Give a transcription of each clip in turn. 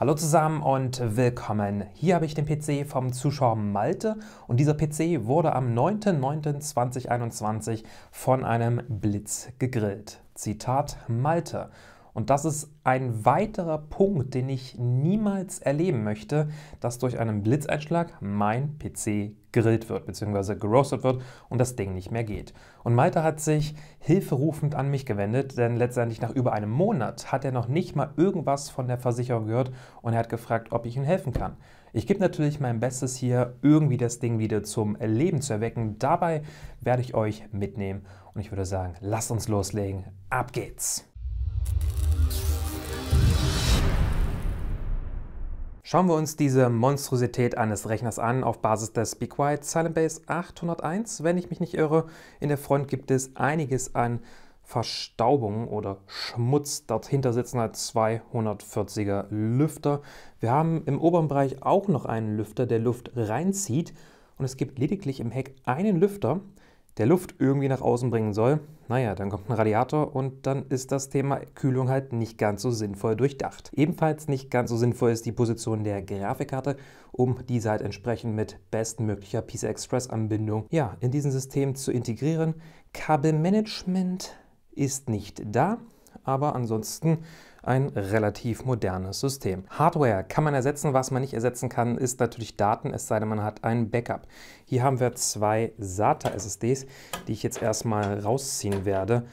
Hallo zusammen und willkommen. Hier habe ich den PC vom Zuschauer Malte und dieser PC wurde am 9.09.2021 von einem Blitz gegrillt. Zitat Malte. Und das ist ein weiterer Punkt, den ich niemals erleben möchte, dass durch einen Blitzeinschlag mein PC gegrillt wird bzw. geroastet wird und das Ding nicht mehr geht. Und Malte hat sich hilferufend an mich gewendet, denn letztendlich nach über einem Monat hat er noch nicht mal irgendwas von der Versicherung gehört und er hat gefragt, ob ich ihm helfen kann. Ich gebe natürlich mein Bestes hier, irgendwie das Ding wieder zum Leben zu erwecken. Dabei werde ich euch mitnehmen und ich würde sagen, lasst uns loslegen. Ab geht's! Schauen wir uns diese Monstrosität eines Rechners an auf Basis des BeQuiet Silent Base 801. Wenn ich mich nicht irre, in der Front gibt es einiges an Verstaubung oder Schmutz. Dahinter sitzen halt 240er Lüfter. Wir haben im oberen Bereich auch noch einen Lüfter, der Luft reinzieht. Und es gibt lediglich im Heck einen Lüfter, der Luft irgendwie nach außen bringen soll, naja, dann kommt ein Radiator und dann ist das Thema Kühlung halt nicht ganz so sinnvoll durchdacht. Ebenfalls nicht ganz so sinnvoll ist die Position der Grafikkarte, um diese halt entsprechend mit bestmöglicher PC Express Anbindung ja, in diesem System zu integrieren. Kabelmanagement ist nicht da aber ansonsten ein relativ modernes System. Hardware kann man ersetzen, was man nicht ersetzen kann, ist natürlich Daten, es sei denn, man hat ein Backup. Hier haben wir zwei SATA-SSDs, die ich jetzt erstmal rausziehen werde,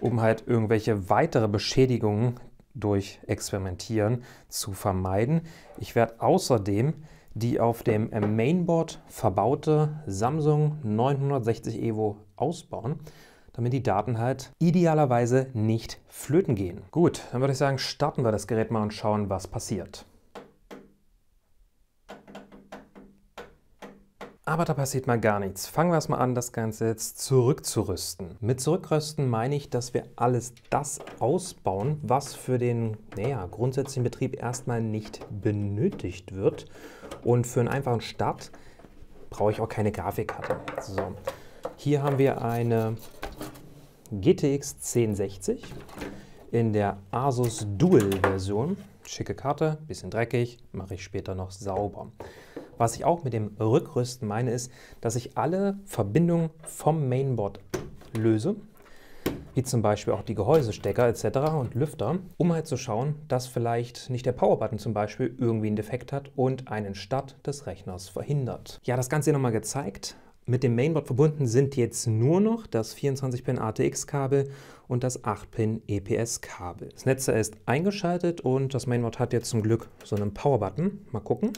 um halt irgendwelche weitere Beschädigungen durch Experimentieren zu vermeiden. Ich werde außerdem die auf dem Mainboard verbaute Samsung 960 Evo ausbauen damit die Daten halt idealerweise nicht flöten gehen. Gut, dann würde ich sagen, starten wir das Gerät mal und schauen, was passiert. Aber da passiert mal gar nichts. Fangen wir erstmal an, das Ganze jetzt zurückzurüsten. Mit zurückrüsten meine ich, dass wir alles das ausbauen, was für den naja, grundsätzlichen Betrieb erstmal nicht benötigt wird. Und für einen einfachen Start brauche ich auch keine Grafikkarte. So. Hier haben wir eine GTX 1060 in der Asus Dual-Version. Schicke Karte, bisschen dreckig, mache ich später noch sauber. Was ich auch mit dem Rückrüsten meine, ist, dass ich alle Verbindungen vom Mainboard löse, wie zum Beispiel auch die Gehäusestecker etc. und Lüfter, um halt zu schauen, dass vielleicht nicht der Powerbutton zum Beispiel irgendwie einen Defekt hat und einen Start des Rechners verhindert. Ja, das Ganze nochmal gezeigt mit dem Mainboard verbunden sind jetzt nur noch das 24-Pin ATX-Kabel und das 8-Pin EPS-Kabel. Das Netz ist eingeschaltet und das Mainboard hat jetzt zum Glück so einen Power-Button. Mal gucken.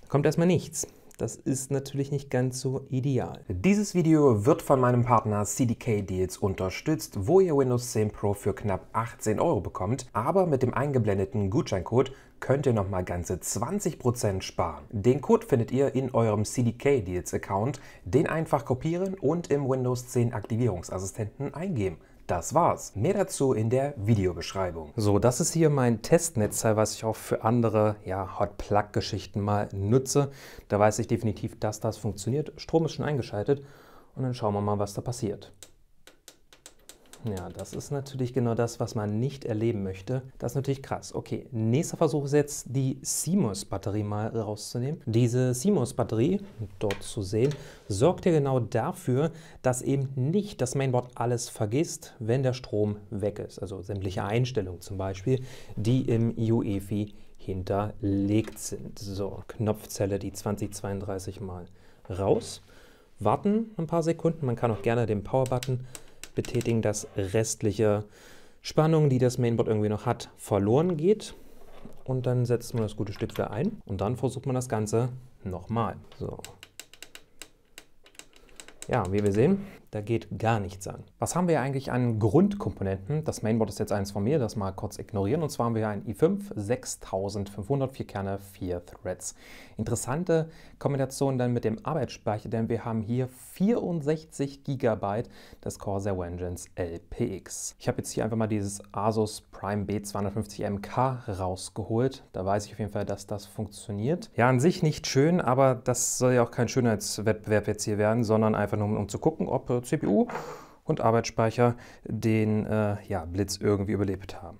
Da kommt erstmal nichts. Das ist natürlich nicht ganz so ideal. Dieses Video wird von meinem Partner CDK Deals unterstützt, wo ihr Windows 10 Pro für knapp 18 Euro bekommt, aber mit dem eingeblendeten Gutscheincode könnt ihr nochmal ganze 20% sparen. Den Code findet ihr in eurem CDK Deals Account, den einfach kopieren und im Windows 10 Aktivierungsassistenten eingeben. Das war's. Mehr dazu in der Videobeschreibung. So, das ist hier mein Testnetzteil, was ich auch für andere ja, Hot-Plug-Geschichten mal nutze. Da weiß ich definitiv, dass das funktioniert. Strom ist schon eingeschaltet und dann schauen wir mal, was da passiert. Ja, das ist natürlich genau das, was man nicht erleben möchte. Das ist natürlich krass. Okay, nächster Versuch ist jetzt, die CMOS-Batterie mal rauszunehmen. Diese CMOS-Batterie, dort zu sehen, sorgt ja genau dafür, dass eben nicht das Mainboard alles vergisst, wenn der Strom weg ist. Also sämtliche Einstellungen zum Beispiel, die im UEFI hinterlegt sind. So, Knopfzelle, die 2032 mal raus. Warten ein paar Sekunden. Man kann auch gerne den Power-Button betätigen, dass restliche Spannung, die das Mainboard irgendwie noch hat, verloren geht. Und dann setzt man das gute Stück wieder ein und dann versucht man das Ganze nochmal. So. Ja, wie wir sehen, da geht gar nichts an. Was haben wir eigentlich an Grundkomponenten? Das Mainboard ist jetzt eins von mir, das mal kurz ignorieren. Und zwar haben wir ein i5 6500, vier Kerne, vier Threads. Interessante Kombination dann mit dem Arbeitsspeicher, denn wir haben hier 64 GB des Corsair Vengeance LPX. Ich habe jetzt hier einfach mal dieses Asus Prime B250MK rausgeholt. Da weiß ich auf jeden Fall, dass das funktioniert. Ja, an sich nicht schön, aber das soll ja auch kein Schönheitswettbewerb jetzt hier werden, sondern einfach nur, um zu gucken, ob CPU und Arbeitsspeicher, den äh, ja, Blitz irgendwie überlebt haben.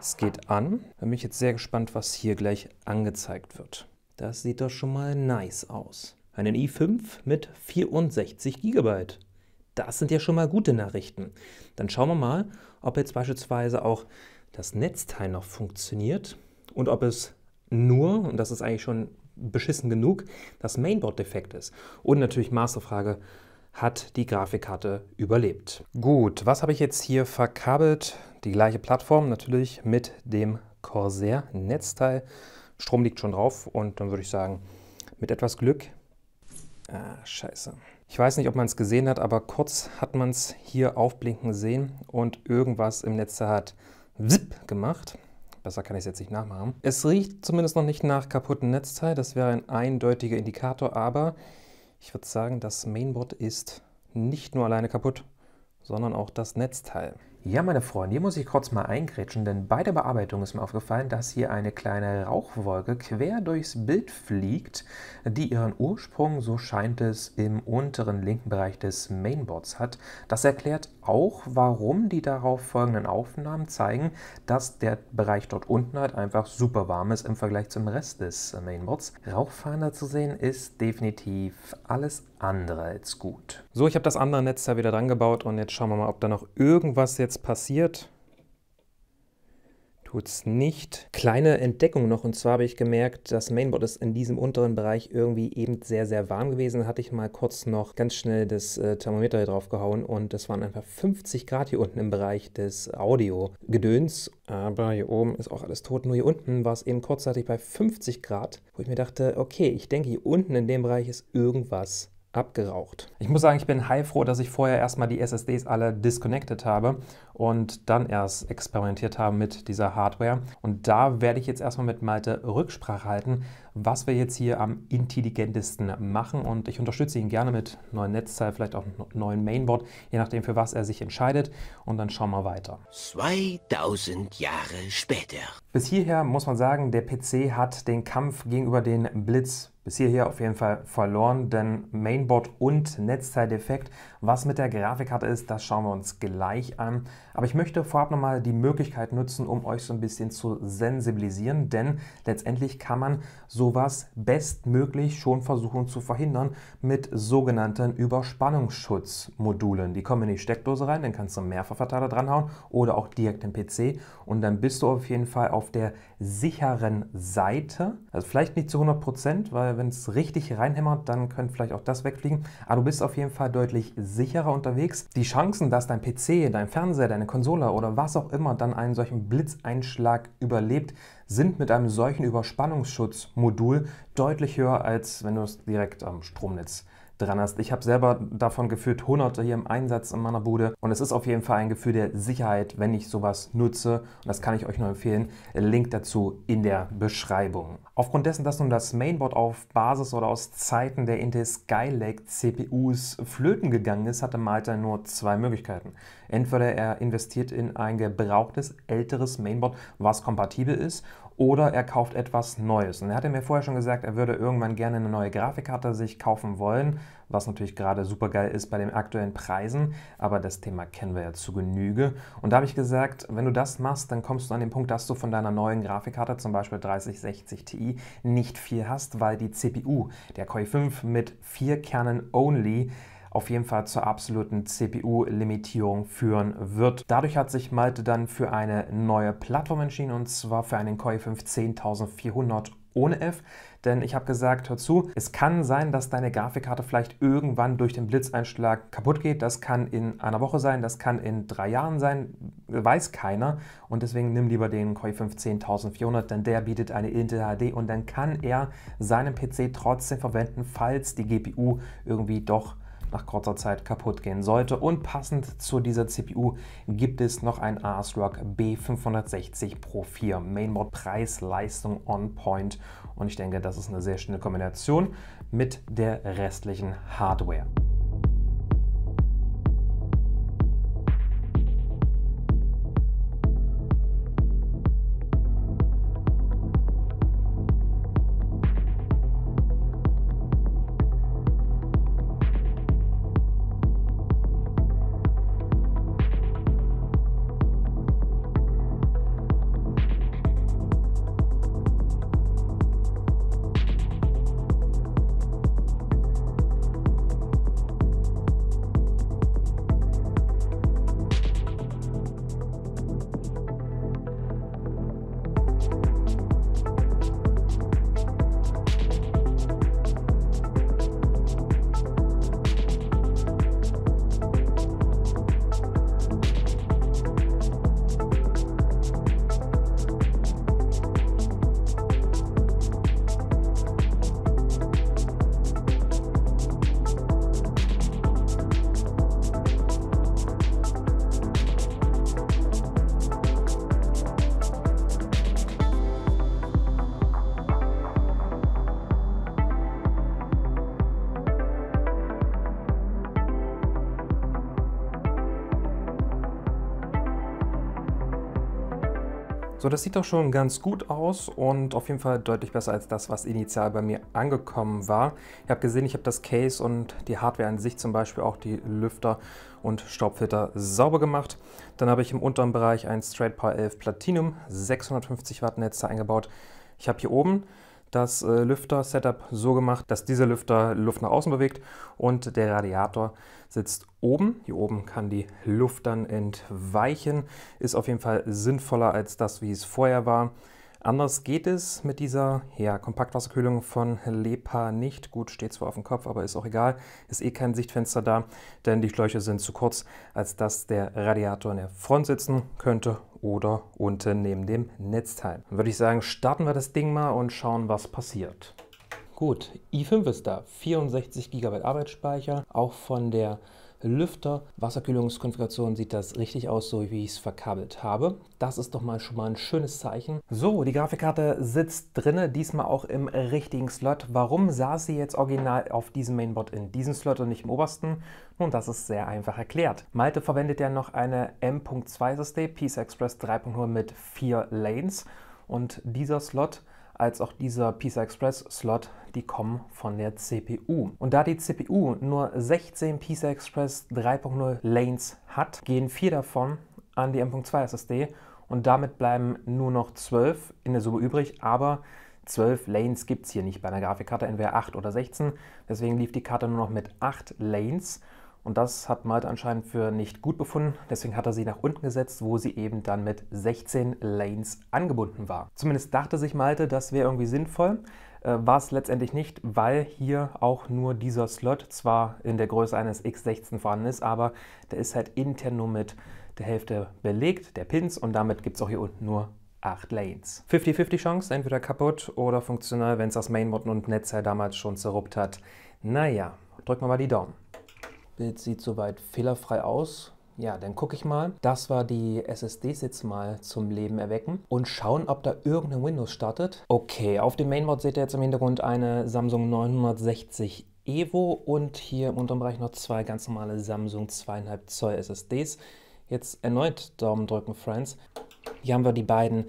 Es geht an. Da bin ich jetzt sehr gespannt, was hier gleich angezeigt wird. Das sieht doch schon mal nice aus. Einen i5 mit 64 GB. Das sind ja schon mal gute Nachrichten. Dann schauen wir mal, ob jetzt beispielsweise auch das Netzteil noch funktioniert und ob es nur, und das ist eigentlich schon beschissen genug, dass Mainboard defekt ist. Und natürlich Masterfrage, hat die Grafikkarte überlebt. Gut, was habe ich jetzt hier verkabelt? Die gleiche Plattform natürlich mit dem Corsair Netzteil. Strom liegt schon drauf und dann würde ich sagen, mit etwas Glück. Ah, scheiße. Ich weiß nicht, ob man es gesehen hat, aber kurz hat man es hier aufblinken sehen und irgendwas im Netzteil hat zip gemacht. Besser kann ich es jetzt nicht nachmachen. Es riecht zumindest noch nicht nach kaputten Netzteil. Das wäre ein eindeutiger Indikator, aber ich würde sagen, das Mainboard ist nicht nur alleine kaputt, sondern auch das Netzteil. Ja, meine Freunde, hier muss ich kurz mal eingrätschen, denn bei der Bearbeitung ist mir aufgefallen, dass hier eine kleine Rauchwolke quer durchs Bild fliegt, die ihren Ursprung, so scheint es, im unteren linken Bereich des Mainboards hat. Das erklärt auch, warum die darauf folgenden Aufnahmen zeigen, dass der Bereich dort unten halt einfach super warm ist im Vergleich zum Rest des Mainboards. Rauchfahnder zu sehen ist definitiv alles andere als gut. So, ich habe das andere Netzteil wieder dran gebaut und jetzt schauen wir mal, ob da noch irgendwas jetzt passiert. Tut's nicht. Kleine Entdeckung noch und zwar habe ich gemerkt, das Mainboard ist in diesem unteren Bereich irgendwie eben sehr, sehr warm gewesen. Da hatte ich mal kurz noch ganz schnell das äh, Thermometer hier drauf gehauen und das waren einfach 50 Grad hier unten im Bereich des Audio-Gedöns. Aber hier oben ist auch alles tot, nur hier unten war es eben kurzzeitig bei 50 Grad, wo ich mir dachte, okay, ich denke hier unten in dem Bereich ist irgendwas abgeraucht. Ich muss sagen, ich bin heilfroh, dass ich vorher erstmal die SSDs alle disconnected habe und dann erst experimentiert haben mit dieser Hardware. Und da werde ich jetzt erstmal mit Malte Rücksprache halten, was wir jetzt hier am intelligentesten machen. Und ich unterstütze ihn gerne mit neuen Netzteil, vielleicht auch neuen Mainboard, je nachdem für was er sich entscheidet. Und dann schauen wir weiter. 2000 Jahre später. Bis hierher muss man sagen, der PC hat den Kampf gegenüber den Blitz bis hierher auf jeden Fall verloren, denn Mainboard und Netzteildefekt, was mit der Grafikkarte ist, das schauen wir uns gleich an. Aber ich möchte vorab nochmal die Möglichkeit nutzen, um euch so ein bisschen zu sensibilisieren, denn letztendlich kann man sowas bestmöglich schon versuchen zu verhindern mit sogenannten Überspannungsschutzmodulen. Die kommen in die Steckdose rein, dann kannst du einen Mehrfachverteiler dranhauen oder auch direkt im PC und dann bist du auf jeden Fall auf der sicheren Seite. Also vielleicht nicht zu 100%, Prozent, weil wenn es richtig reinhämmert, dann könnte vielleicht auch das wegfliegen, aber du bist auf jeden Fall deutlich sicherer unterwegs. Die Chancen, dass dein PC, dein Fernseher, deine eine Konsole oder was auch immer dann einen solchen Blitzeinschlag überlebt, sind mit einem solchen Überspannungsschutzmodul deutlich höher, als wenn du es direkt am Stromnetz dran hast. Ich habe selber davon geführt, hunderte hier im Einsatz in meiner Bude und es ist auf jeden Fall ein Gefühl der Sicherheit, wenn ich sowas nutze und das kann ich euch nur empfehlen. Link dazu in der Beschreibung. Aufgrund dessen, dass nun das Mainboard auf Basis oder aus Zeiten der Intel Skylake CPUs flöten gegangen ist, hatte Malta nur zwei Möglichkeiten. Entweder er investiert in ein gebrauchtes, älteres Mainboard, was kompatibel ist oder er kauft etwas Neues. Und er hatte mir vorher schon gesagt, er würde irgendwann gerne eine neue Grafikkarte sich kaufen wollen, was natürlich gerade super geil ist bei den aktuellen Preisen, aber das Thema kennen wir ja zu Genüge. Und da habe ich gesagt, wenn du das machst, dann kommst du an den Punkt, dass du von deiner neuen Grafikkarte, zum Beispiel 3060 Ti, nicht viel hast, weil die CPU, der Core 5 mit vier Kernen only, auf jeden Fall zur absoluten CPU-Limitierung führen wird. Dadurch hat sich Malte dann für eine neue Plattform entschieden und zwar für einen Core i5 10400 ohne F, denn ich habe gesagt, hör zu, es kann sein, dass deine Grafikkarte vielleicht irgendwann durch den Blitzeinschlag kaputt geht. Das kann in einer Woche sein, das kann in drei Jahren sein, weiß keiner. Und deswegen nimm lieber den Koi i5 10400, denn der bietet eine Intel HD und dann kann er seinen PC trotzdem verwenden, falls die GPU irgendwie doch nach kurzer Zeit kaputt gehen sollte. Und passend zu dieser CPU gibt es noch ein ASRock B560 Pro 4. Mainboard Preis, Leistung on point und ich denke, das ist eine sehr schöne Kombination mit der restlichen Hardware. So, das sieht doch schon ganz gut aus und auf jeden Fall deutlich besser als das, was initial bei mir angekommen war. Ihr habt gesehen, ich habe das Case und die Hardware an sich, zum Beispiel auch die Lüfter und Staubfilter sauber gemacht. Dann habe ich im unteren Bereich ein Straight Power 11 Platinum 650 Watt Netze eingebaut. Ich habe hier oben das äh, Lüfter-Setup so gemacht, dass dieser Lüfter Luft nach außen bewegt und der Radiator sitzt oben. Hier oben kann die Luft dann entweichen. Ist auf jeden Fall sinnvoller als das, wie es vorher war. Anders geht es mit dieser ja, Kompaktwasserkühlung von Lepa nicht. Gut, steht zwar auf dem Kopf, aber ist auch egal. Ist eh kein Sichtfenster da, denn die Schläuche sind zu kurz, als dass der Radiator in der Front sitzen könnte oder unten neben dem Netzteil. Dann würde ich sagen, starten wir das Ding mal und schauen, was passiert. Gut, i5 ist da, 64 GB Arbeitsspeicher, auch von der Lüfter. Wasserkühlungskonfiguration sieht das richtig aus, so wie ich es verkabelt habe. Das ist doch mal schon mal ein schönes Zeichen. So, die Grafikkarte sitzt drinne, diesmal auch im richtigen Slot. Warum saß sie jetzt original auf diesem Mainboard in diesem Slot und nicht im obersten? Nun, das ist sehr einfach erklärt. Malte verwendet ja noch eine M.2 SSD, Peace Express 3.0 mit vier Lanes und dieser Slot als auch dieser PISA Express-Slot, die kommen von der CPU. Und da die CPU nur 16 PISA Express 3.0 Lanes hat, gehen vier davon an die M.2 SSD und damit bleiben nur noch 12 in der Summe übrig, aber 12 Lanes gibt es hier nicht bei einer Grafikkarte, entweder 8 oder 16. Deswegen lief die Karte nur noch mit 8 Lanes und das hat Malte anscheinend für nicht gut befunden. Deswegen hat er sie nach unten gesetzt, wo sie eben dann mit 16 Lanes angebunden war. Zumindest dachte sich Malte, das wäre irgendwie sinnvoll. Äh, war es letztendlich nicht, weil hier auch nur dieser Slot zwar in der Größe eines X16 vorhanden ist, aber der ist halt intern nur mit der Hälfte belegt, der Pins. Und damit gibt es auch hier unten nur 8 Lanes. 50-50 Chance, entweder kaputt oder funktional, wenn es das Mainboard und Netzteil damals schon zerruppt hat. Naja, drücken wir mal die Daumen. Bild sieht soweit fehlerfrei aus. Ja, dann gucke ich mal. Das war die SSDs jetzt mal zum Leben erwecken und schauen, ob da irgendein Windows startet. Okay, auf dem Mainboard seht ihr jetzt im Hintergrund eine Samsung 960 Evo und hier im unteren Bereich noch zwei ganz normale Samsung 2,5 Zoll SSDs. Jetzt erneut Daumen drücken, Friends. Hier haben wir die beiden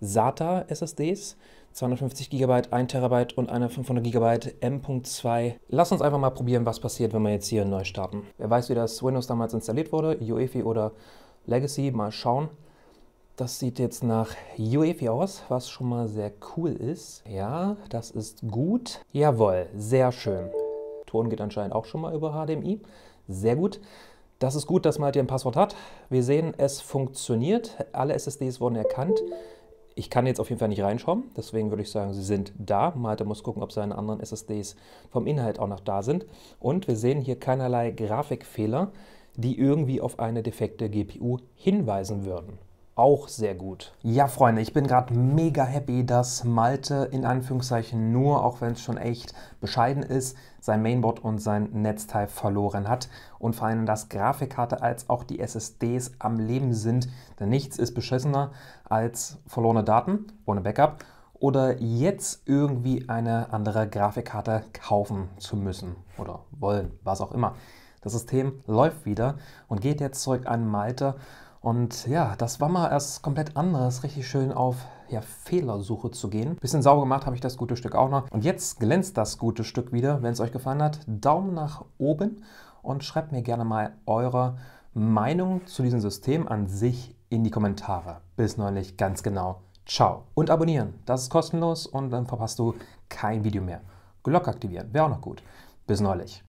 SATA SSDs. 250 GB, 1 TB und eine 500 GB M.2. Lass uns einfach mal probieren, was passiert, wenn wir jetzt hier neu starten. Wer weiß, wie das Windows damals installiert wurde, UEFI oder Legacy, mal schauen. Das sieht jetzt nach UEFI aus, was schon mal sehr cool ist. Ja, das ist gut. Jawohl, sehr schön. Ton geht anscheinend auch schon mal über HDMI. Sehr gut. Das ist gut, dass man halt hier ein Passwort hat. Wir sehen, es funktioniert. Alle SSDs wurden erkannt. Ich kann jetzt auf jeden Fall nicht reinschauen, deswegen würde ich sagen, sie sind da. Malte muss gucken, ob seine anderen SSDs vom Inhalt auch noch da sind. Und wir sehen hier keinerlei Grafikfehler, die irgendwie auf eine defekte GPU hinweisen würden auch sehr gut. Ja, Freunde, ich bin gerade mega happy, dass Malte in Anführungszeichen nur, auch wenn es schon echt bescheiden ist, sein Mainboard und sein Netzteil verloren hat und vor allem, dass Grafikkarte als auch die SSDs am Leben sind, denn nichts ist beschissener als verlorene Daten ohne Backup oder jetzt irgendwie eine andere Grafikkarte kaufen zu müssen oder wollen, was auch immer. Das System läuft wieder und geht jetzt zurück an Malte und ja, das war mal erst komplett anderes, richtig schön auf ja, Fehlersuche zu gehen. Bisschen sauber gemacht habe ich das gute Stück auch noch. Und jetzt glänzt das gute Stück wieder. Wenn es euch gefallen hat, Daumen nach oben und schreibt mir gerne mal eure Meinung zu diesem System an sich in die Kommentare. Bis neulich ganz genau. Ciao. Und abonnieren. Das ist kostenlos und dann verpasst du kein Video mehr. Glocke aktivieren. Wäre auch noch gut. Bis neulich.